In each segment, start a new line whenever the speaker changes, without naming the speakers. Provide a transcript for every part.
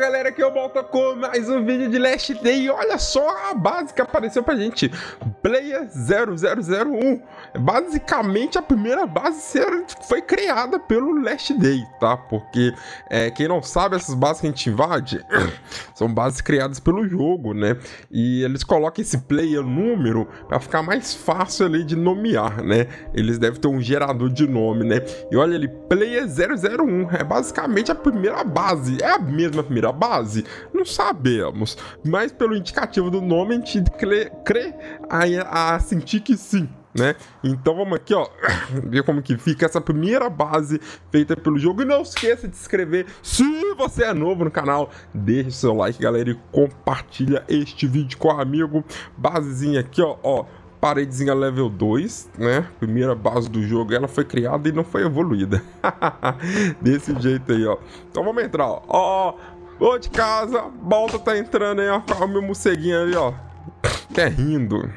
galera, aqui é o Balta com mais um vídeo de Last Day. Olha só a base que apareceu pra gente, Player 0001. Basicamente a primeira base foi criada pelo Last Day, tá? Porque é, quem não sabe, essas bases que a gente invade são bases criadas pelo jogo, né? E eles colocam esse player número pra ficar mais fácil ali de nomear, né? Eles devem ter um gerador de nome, né? E olha ali, Player 001, é basicamente a primeira base, é a mesma primeira a base? Não sabemos, mas pelo indicativo do nome a gente crê, crê a, a sentir que sim. Né? Então vamos aqui, ó, ver como que fica essa primeira base feita pelo jogo. E não esqueça de se inscrever se você é novo no canal. Deixe seu like, galera, e compartilha este vídeo com o amigo. Basezinha aqui, ó, ó paredezinha level 2, né? Primeira base do jogo, ela foi criada e não foi evoluída. Desse jeito aí, ó. Então vamos entrar, ó. ó Ô, de casa, Balta tá entrando aí, ó. o meu moceguinho ali, ó. Que é rindo.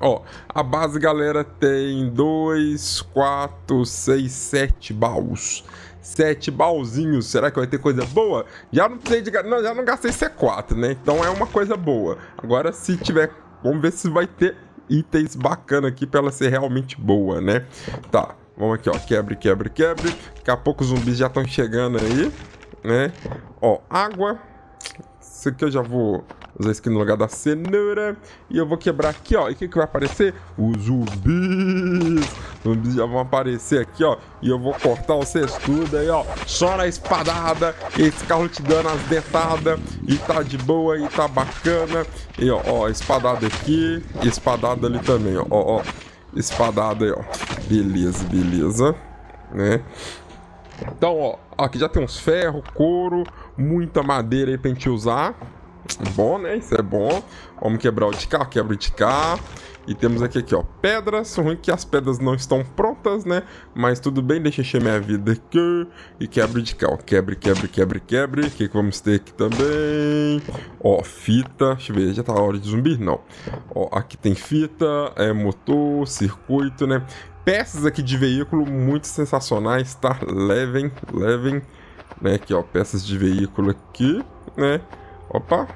Ó, a base, galera, tem dois, quatro, seis, sete baús. Sete baúzinhos. Será que vai ter coisa boa? Já não precisei de... Não, já não gastei C4, né? Então é uma coisa boa. Agora, se tiver... Vamos ver se vai ter itens bacana aqui pra ela ser realmente boa, né? Tá, vamos aqui, ó. Quebre, quebre, quebre. Daqui a pouco os zumbis já estão chegando aí né? Ó, água. Isso aqui eu já vou usar isso aqui no lugar da cenoura. E eu vou quebrar aqui, ó. E o que, que vai aparecer? Os zumbis. Os zumbis já vão aparecer aqui, ó. E eu vou cortar o cestudo aí, ó. Chora a espadada. Esse carro te dando as dentadas. E tá de boa, e tá bacana. E ó, ó, espadada aqui. Espadada ali também, ó. Ó, ó. Espadada aí, ó. Beleza, beleza. Né? Então, ó, aqui já tem uns ferros, couro, muita madeira aí pra gente usar. É bom, né? Isso é bom. Vamos quebrar o de cá, quebra o de cá. E temos aqui, aqui, ó, pedras. ruim que as pedras não estão prontas, né? Mas tudo bem, deixa eu encher minha vida aqui. E quebre de cá, ó. Quebre, quebre, quebre, quebre. O que, que vamos ter aqui também? Ó, fita. Deixa eu ver, já tá hora de zumbi? Não. Ó, aqui tem fita, é motor, circuito, né? peças aqui de veículo muito sensacionais, tá? Levem, levem, né? Aqui, ó, peças de veículo aqui, né? Opa!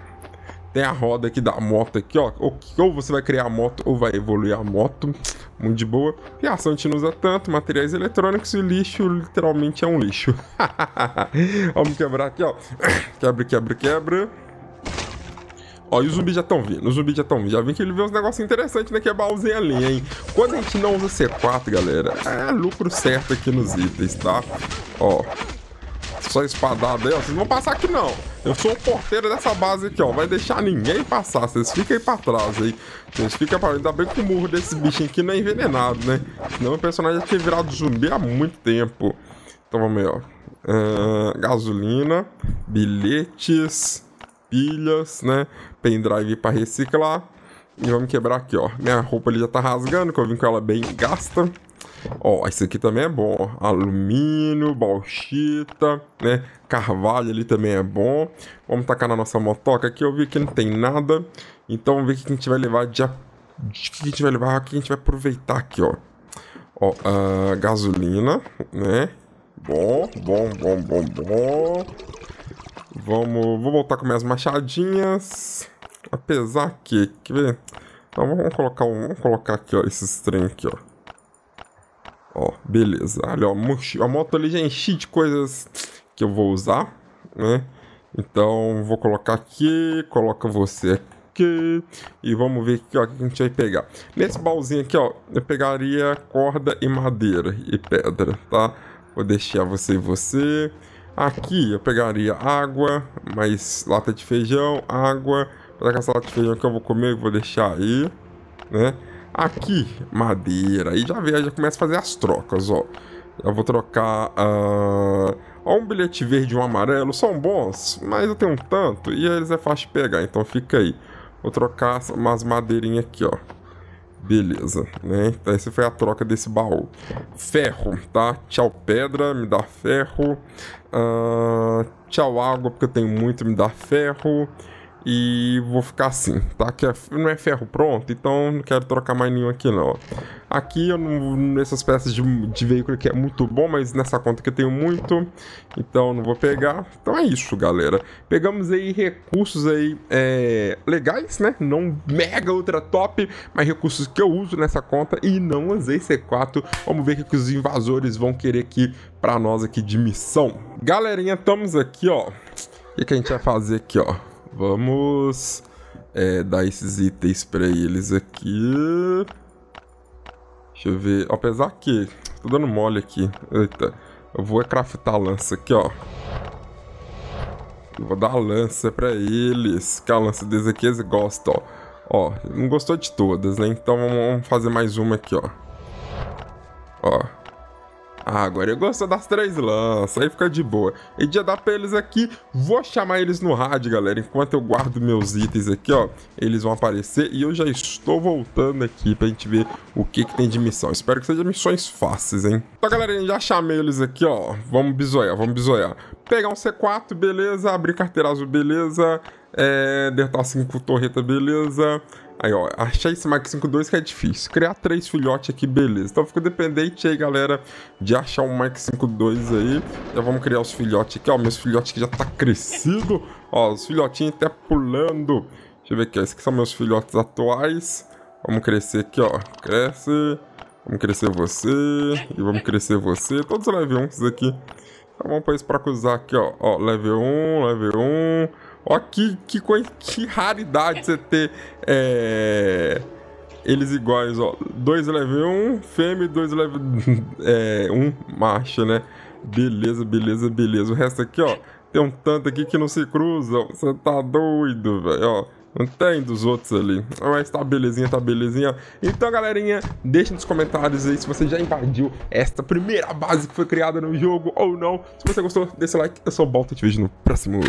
Tem a roda aqui da moto aqui, ó. Ou você vai criar a moto ou vai evoluir a moto. Muito de boa. Fiação a gente não usa tanto, materiais eletrônicos e lixo literalmente é um lixo. Vamos quebrar aqui, ó. Quebra, quebra, quebra. Ó, e os zumbis já estão vindo, os zumbis já estão vindo. Já vi que ele vê uns negócios interessantes né, Que é baúzinho ali, hein? Quando a gente não usa C4, galera, é lucro certo aqui nos itens, tá? Ó, só espadada aí, ó. Vocês não vão passar aqui, não. Eu sou o porteiro dessa base aqui, ó. Vai deixar ninguém passar. Vocês ficam aí pra trás, aí. Vocês ficam pra... Ainda bem que o murro desse bichinho aqui não é envenenado, né? Senão o personagem já tinha virado zumbi há muito tempo. Então vamos aí, ó. Uh, gasolina, bilhetes, pilhas, né? pendrive para reciclar. E vamos quebrar aqui, ó. Minha roupa ali já tá rasgando, que eu vim com ela bem gasta. Ó, esse aqui também é bom, ó. Alumínio, bauxita, né? Carvalho ali também é bom. Vamos tacar na nossa motoca aqui. Eu vi que não tem nada. Então vamos ver o que a gente vai levar de... O que a gente vai levar, o que a gente vai aproveitar aqui, ó. Ó, uh, gasolina, né? Bom, bom, bom, bom, bom. Vamos, vou voltar com minhas machadinhas. Apesar que, quer ver? Então vamos colocar, um, vamos colocar aqui, ó, esses trem aqui, ó. Ó, beleza. Olha, ó, a moto ali já enchi de coisas que eu vou usar, né? Então vou colocar aqui, coloca você aqui e vamos ver aqui, ó, o que a gente vai pegar. Nesse baúzinho aqui, ó, eu pegaria corda e madeira e pedra, tá? Vou deixar você e você. Aqui eu pegaria água, mais lata de feijão, água, para essa lata de feijão que eu vou comer e vou deixar aí, né? Aqui, madeira. Aí já veio, já começa a fazer as trocas, ó. Eu vou trocar uh, um bilhete verde e um amarelo. São bons, mas eu tenho um tanto e eles é fácil de pegar, então fica aí. Vou trocar umas madeirinhas aqui, ó. Beleza, né? Então essa foi a troca desse baú. Ferro, tá? Tchau pedra, me dá ferro. Uh, tchau água, porque eu tenho muito, me dá ferro. E vou ficar assim, tá? Que é, não é ferro pronto, então não quero trocar mais nenhum aqui não. Aqui eu não, nessas peças de, de veículo aqui é muito bom, mas nessa conta que eu tenho muito, então não vou pegar. Então é isso, galera. Pegamos aí recursos aí é, legais, né? Não mega ultra top, mas recursos que eu uso nessa conta e não usei C4. Vamos ver o que os invasores vão querer aqui para nós aqui de missão. Galerinha, estamos aqui, ó. O que, que a gente vai fazer aqui, ó? Vamos é, dar esses itens para eles aqui. Deixa eu ver. Apesar que... Tô dando mole aqui. Eita. Eu vou craftar a lança aqui, ó. Eu vou dar a lança pra eles. Que a lança deles aqui eles gostam, ó. Ó, não gostou de todas, né? Então vamos fazer mais uma aqui, ó. Ó. Ah, agora eu gosto das três lanças, aí fica de boa. E de dar pra eles aqui, vou chamar eles no rádio, galera. Enquanto eu guardo meus itens aqui, ó, eles vão aparecer. E eu já estou voltando aqui pra gente ver o que que tem de missão. Espero que seja missões fáceis, hein? Então, galera, já chamei eles aqui, ó. Vamos bizoiar, vamos bizoiar. Pegar um C4, beleza. Abrir carteira azul, beleza. É, dertar 5 torreta, beleza. Aí, ó, achei esse Mark 52 que é difícil. Criar três filhotes aqui, beleza. Então fica dependente aí, galera, de achar um Mark 52 aí. Já então, vamos criar os filhotes aqui, ó. Meus filhotes que já tá crescido. Ó, os filhotinhos até pulando. Deixa eu ver aqui, ó. Esses aqui são meus filhotes atuais. Vamos crescer aqui, ó. Cresce. Vamos crescer você. E vamos crescer você. Todos level 1 esses aqui. Então vamos pôr isso pra acusar aqui, ó. Ó, level 1, level 1. Ó, que, que, coisa, que raridade você ter é, eles iguais, ó. Dois level 1, um, fêmea e dois level 1, é, um, macho, né? Beleza, beleza, beleza. O resto aqui, ó, tem um tanto aqui que não se cruzam. Você tá doido, velho, ó. Não tem dos outros ali. Mas tá belezinha, tá belezinha. Então, galerinha, deixa nos comentários aí se você já invadiu esta primeira base que foi criada no jogo ou não. Se você gostou, o like. Eu sou o Balto, te vejo no próximo.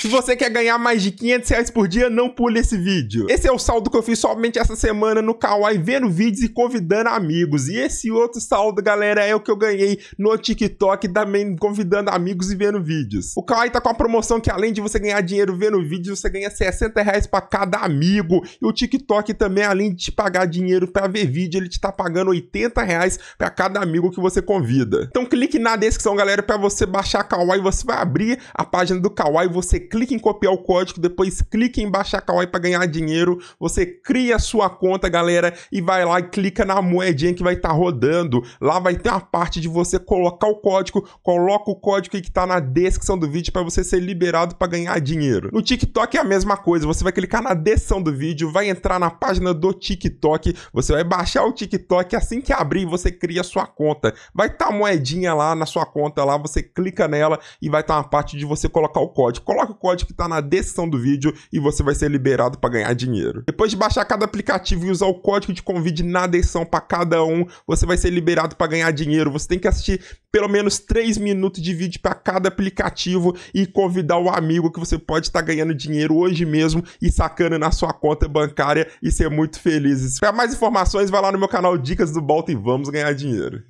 Se você quer ganhar mais de 500 reais por dia, não pule esse vídeo. Esse é o saldo que eu fiz somente essa semana no Kawaii, vendo vídeos e convidando amigos. E esse outro saldo, galera, é o que eu ganhei no TikTok, também convidando amigos e vendo vídeos. O Kawaii tá com a promoção que além de você ganhar dinheiro vendo vídeos, você ganha 60 reais pra cada amigo. E o TikTok também, além de te pagar dinheiro para ver vídeo, ele te tá pagando 80 reais para cada amigo que você convida. Então clique na descrição, galera, para você baixar Kawaii. Você vai abrir a página do Kawaii, você clica em copiar o código, depois clica em baixar Kawaii para ganhar dinheiro. Você cria a sua conta, galera, e vai lá e clica na moedinha que vai estar tá rodando. Lá vai ter uma parte de você colocar o código, coloca o código que tá na descrição do vídeo para você ser liberado para ganhar dinheiro. No TikTok é a mesma coisa, você vai clicar na descrição do vídeo, vai entrar na página do TikTok, você vai baixar o TikTok, assim que abrir você cria sua conta. Vai estar tá moedinha lá na sua conta lá, você clica nela e vai estar tá uma parte de você colocar o código. Coloca o código que está na descrição do vídeo e você vai ser liberado para ganhar dinheiro. Depois de baixar cada aplicativo e usar o código de convite na descrição para cada um, você vai ser liberado para ganhar dinheiro. Você tem que assistir pelo menos 3 minutos de vídeo para cada aplicativo e convidar o amigo que você pode estar tá ganhando dinheiro hoje mesmo e bacana na sua conta bancária e ser muito felizes. Para mais informações, vai lá no meu canal Dicas do Bolt e vamos ganhar dinheiro.